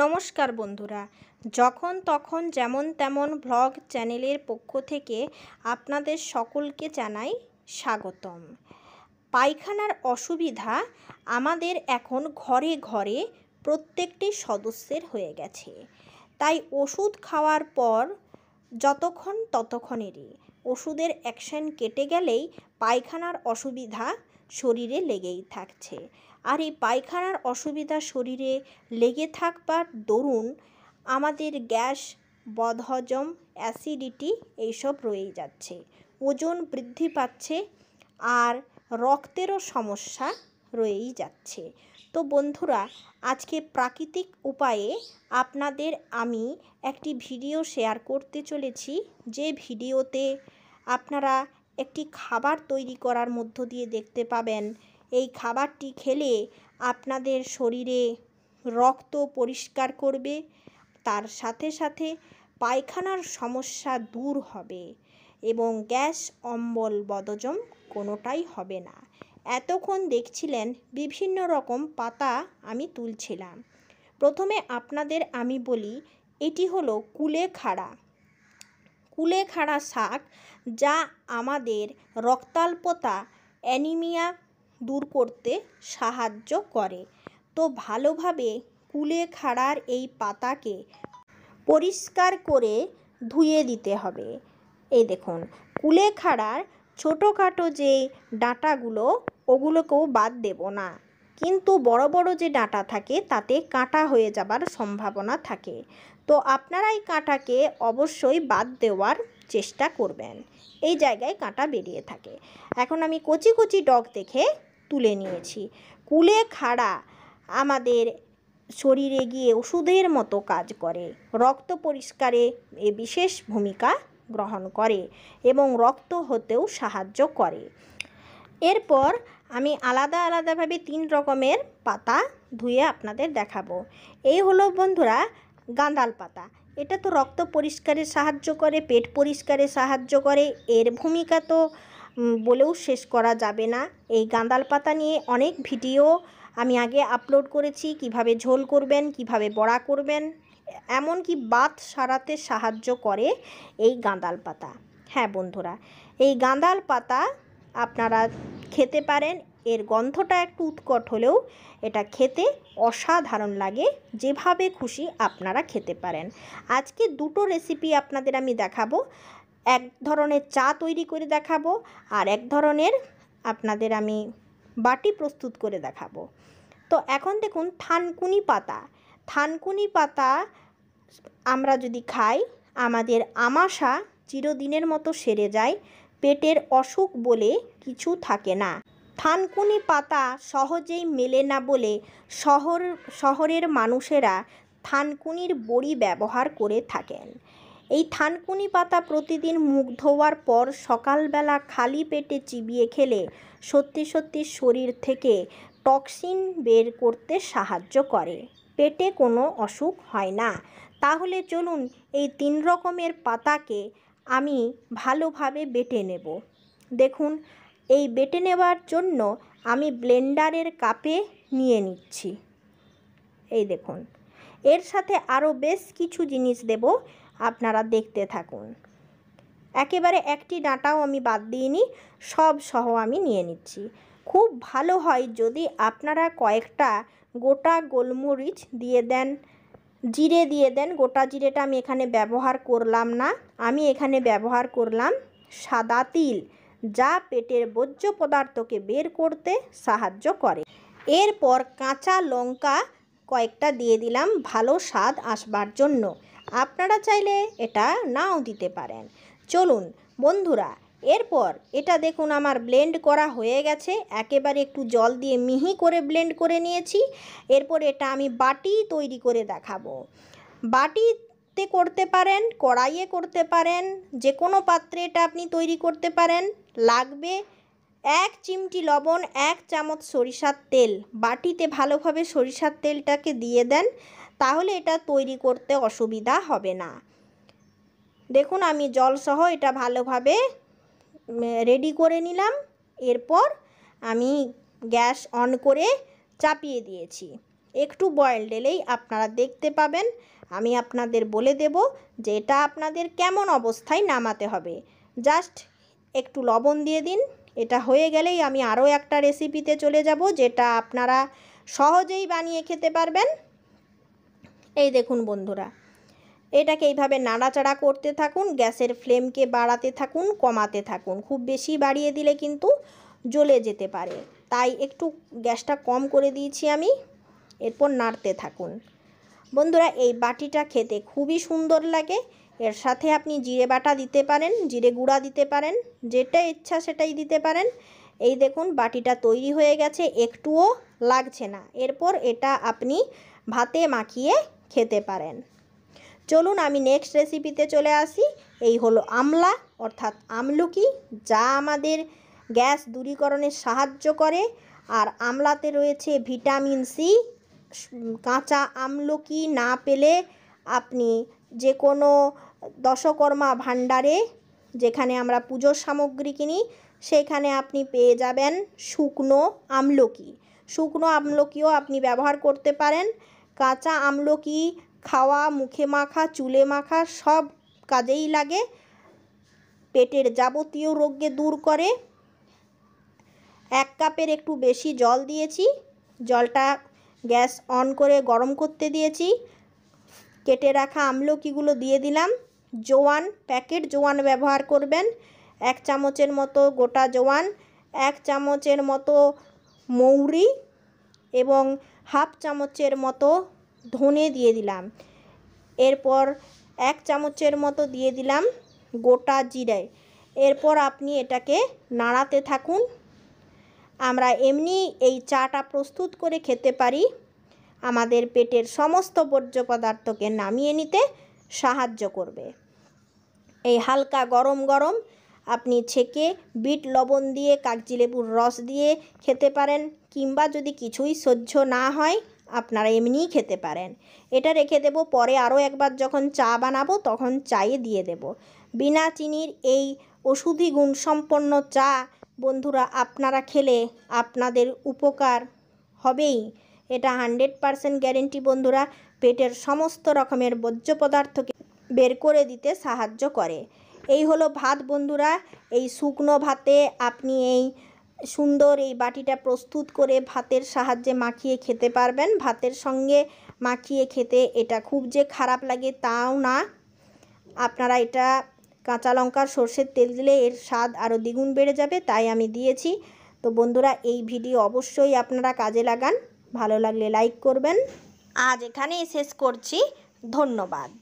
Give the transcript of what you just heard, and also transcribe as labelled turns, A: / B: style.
A: নমস্কার বন্ধুরা যখন তখন যেমন তেমন ভ্লগ চ্যানেলের পক্ষ থেকে আপনাদের সকলকে জানাই স্বাগতম পায়খানার অসুবিধা আমাদের এখন ঘরে ঘরে প্রত্যেকটি সদস্যের হয়ে গেছে তাই ওষুধ খাওয়ার পর যতক্ষণ ততক্ষণেরই ওষুধের অ্যাকশন কেটে গেলেই পায়খানার অসুবিধা শরীরে লেগেই থাকছে আর এই পায়খানার অসুবিধা শরীরে লেগে থাকবার দরুন আমাদের গ্যাস বদহজম অ্যাসিডিটি এইসব রয়ে যাচ্ছে ওজন বৃদ্ধি পাচ্ছে আর রক্তেরও সমস্যা রয়েই যাচ্ছে তো বন্ধুরা আজকে প্রাকৃতিক উপায়ে আপনাদের আমি একটি ভিডিও শেয়ার করতে চলেছি যে ভিডিওতে আপনারা একটি খাবার তৈরি করার মধ্য দিয়ে দেখতে পাবেন এই খাবারটি খেলে আপনাদের শরীরে রক্ত পরিষ্কার করবে তার সাথে সাথে পায়খানার সমস্যা দূর হবে এবং গ্যাস অম্বল বদজম কোনোটাই হবে না এতক্ষণ দেখছিলেন বিভিন্ন রকম পাতা আমি তুলছিলাম প্রথমে আপনাদের আমি বলি এটি হলো কুলেখাড়া কুলেখাড়া শাক যা আমাদের রক্তাল্পতা অ্যানিমিয়া দূর করতে সাহায্য করে তো ভালোভাবে কুলেখাড়ার এই পাতাকে পরিষ্কার করে ধুয়ে দিতে হবে এই দেখুন কুলেখাড়ার ছোটোখাটো যে ডাঁটাগুলো ওগুলোকেও বাদ দেব না কিন্তু বড় বড় যে ডাঁটা থাকে তাতে কাঁটা হয়ে যাবার সম্ভাবনা থাকে তো আপনারা এই কাঁটাকে অবশ্যই বাদ দেওয়ার চেষ্টা করবেন এই জায়গায় কাঁটা বেরিয়ে থাকে এখন আমি কচি কচি ডগ দেখে তুলে নিয়েছি কুলে খাড়া আমাদের শরীরে গিয়ে ওষুধের মতো কাজ করে রক্ত পরিষ্কারে এ বিশেষ ভূমিকা গ্রহণ করে এবং রক্ত হতেও সাহায্য করে এরপর আমি আলাদা আলাদাভাবে তিন রকমের পাতা ধুয়ে আপনাদের দেখাবো এই হলো বন্ধুরা গাঁদাল পাতা এটা তো রক্ত পরিষ্কারে সাহায্য করে পেট পরিষ্কারে সাহায্য করে এর ভূমিকা তো বলেও শেষ করা যাবে না এই গাঁদাল পাতা নিয়ে অনেক ভিডিও আমি আগে আপলোড করেছি কিভাবে ঝোল করবেন কিভাবে বড়া করবেন এমনকি বাত সারাতে সাহায্য করে এই গাঁদাল পাতা হ্যাঁ বন্ধুরা এই গাঁদাল পাতা আপনারা খেতে পারেন এর গন্ধটা একটু উৎকট হলেও এটা খেতে অসাধারণ লাগে যেভাবে খুশি আপনারা খেতে পারেন আজকে দুটো রেসিপি আপনাদের আমি দেখাবো এক ধরনের চা তৈরি করে দেখাবো আর এক ধরনের আপনাদের আমি বাটি প্রস্তুত করে দেখাবো তো এখন দেখুন থানকুনি পাতা থানকুনি পাতা আমরা যদি খাই আমাদের আমাশা চিরদিনের মতো সেরে যায় পেটের অসুখ বলে কিছু থাকে না থানকুনি পাতা সহজেই মেলে না বলে শহর শহরের মানুষেরা থানকুনির বড়ি ব্যবহার করে থাকেন এই থানকুনি পাতা প্রতিদিন মুখ ধোয়ার পর সকালবেলা খালি পেটে চিবিয়ে খেলে সত্যি সত্যি শরীর থেকে টক্সিন বের করতে সাহায্য করে পেটে কোনো অসুখ হয় না তাহলে চলুন এই তিন রকমের পাতাকে আমি ভালোভাবে বেটে নেব দেখুন এই বেটে নেবার জন্য আমি ব্লেন্ডারের কাপে নিয়ে নিচ্ছি এই দেখুন এর সাথে আরও বেশ কিছু জিনিস দেব আপনারা দেখতে থাকুন একেবারে একটি ডাঁটাও আমি বাদ দিইনি সব সহ আমি নিয়ে নিচ্ছি খুব ভালো হয় যদি আপনারা কয়েকটা গোটা গোলমরিচ দিয়ে দেন জিরে দিয়ে দেন গোটা জিরেটা আমি এখানে ব্যবহার করলাম না আমি এখানে ব্যবহার করলাম সাদা তিল যা পেটের বর্জ্য পদার্থকে বের করতে সাহায্য করে এরপর কাঁচা লঙ্কা কয়েকটা দিয়ে দিলাম ভালো স্বাদ আসবার জন্য আপনারা চাইলে এটা নাও দিতে পারেন চলুন বন্ধুরা এরপর এটা দেখুন আমার ব্লেন্ড করা হয়ে গেছে একেবারে একটু জল দিয়ে মিহি করে ব্লেন্ড করে নিয়েছি এরপর এটা আমি বাটি তৈরি করে দেখাবো বাটিতে করতে পারেন কড়াইয়ে করতে পারেন যে কোনো পাত্রে এটা আপনি তৈরি করতে পারেন লাগবে এক চিমটি লবণ এক চামচ সরিষার তেল বাটিতে ভালোভাবে সরিষার তেলটাকে দিয়ে দেন তাহলে এটা তৈরি করতে অসুবিধা হবে না দেখুন আমি জলসহ এটা ভালোভাবে রেডি করে নিলাম এরপর আমি গ্যাস অন করে চাপিয়ে দিয়েছি একটু বয়েল ডেলেই আপনারা দেখতে পাবেন আমি আপনাদের বলে দেব যে এটা আপনাদের কেমন অবস্থায় নামাতে হবে জাস্ট একটু লবণ দিয়ে দিন এটা হয়ে গেলেই আমি আরও একটা রেসিপিতে চলে যাব যেটা আপনারা সহজেই বানিয়ে খেতে পারবেন এই দেখুন বন্ধুরা এটাকে এইভাবে নাড়াচাড়া করতে থাকুন গ্যাসের ফ্লেমকে বাড়াতে থাকুন কমাতে থাকুন খুব বেশি বাড়িয়ে দিলে কিন্তু জ্বলে যেতে পারে তাই একটু গ্যাসটা কম করে দিয়েছি আমি এরপর নাড়তে থাকুন বন্ধুরা এই বাটিটা খেতে খুবই সুন্দর লাগে এর সাথে আপনি জিরে বাটা দিতে পারেন জিরে গুঁড়া দিতে পারেন যেটা ইচ্ছা সেটাই দিতে পারেন এই দেখুন বাটিটা তৈরি হয়ে গেছে একটুও লাগছে না এরপর এটা আপনি ভাতে মাখিয়ে খেতে পারেন চলুন আমি নেক্সট রেসিপিতে চলে আসি এই হলো আমলা অর্থাৎ আমলুকি যা আমাদের গ্যাস দূরীকরণে সাহায্য করে আর আমলাতে রয়েছে ভিটামিন সি কাঁচা আমলকি না পেলে আপনি যে কোনো দশকর্মা ভাণ্ডারে যেখানে আমরা পুজোর সামগ্রী কিনি সেখানে আপনি পেয়ে যাবেন শুকনো আমলকি শুকনো আমলকিও আপনি ব্যবহার করতে পারেন কাঁচা আমলকি খাওয়া মুখে মাখা চুলে মাখা সব কাজেই লাগে পেটের যাবতীয় রোগকে দূর করে এক কাপের একটু বেশি জল দিয়েছি জলটা গ্যাস অন করে গরম করতে দিয়েছি কেটে রাখা আমলকিগুলো দিয়ে দিলাম জোয়ান প্যাকেট জোয়ান ব্যবহার করবেন এক চামচের মতো গোটা জোয়ান এক চামচের মতো মৌরি এবং হাফ চামচের মতো ধনে দিয়ে দিলাম এরপর এক চামচের মতো দিয়ে দিলাম গোটা জিরে এরপর আপনি এটাকে নাড়াতে থাকুন আমরা এমনি এই চাটা প্রস্তুত করে খেতে পারি আমাদের পেটের সমস্ত বর্জ্য পদার্থকে নামিয়ে নিতে সাহায্য করবে এই হালকা গরম গরম আপনি ছেঁকে বিট লবণ দিয়ে কাগজি লেবুর রস দিয়ে খেতে পারেন কিংবা যদি কিছুই সহ্য না হয় আপনারা এমনিই খেতে পারেন এটা রেখে দেব পরে আরও একবার যখন চা বানাবো তখন চায়ে দিয়ে দেব বিনা চিনির এই ওষুধি গুণসম্পন্ন চা বন্ধুরা আপনারা খেলে আপনাদের উপকার হবেই এটা হান্ড্রেড পারসেন্ট গ্যারেন্টি বন্ধুরা পেটের সমস্ত রকমের বর্জ্য পদার্থকে বের করে দিতে সাহায্য করে এই হলো ভাত বন্ধুরা এই শুকনো ভাতে আপনি এই সুন্দর এই বাটিটা প্রস্তুত করে ভাতের সাহায্যে মাখিয়ে খেতে পারবেন ভাতের সঙ্গে মাখিয়ে খেতে এটা খুব যে খারাপ লাগে তাও না আপনারা এটা কাঁচা লঙ্কার সর্ষের তেল দিলে এর স্বাদ আরও দ্বিগুণ বেড়ে যাবে তাই আমি দিয়েছি তো বন্ধুরা এই ভিডিও অবশ্যই আপনারা কাজে লাগান ভালো লাগলে লাইক করবেন আজ এখানেই শেষ করছি ধন্যবাদ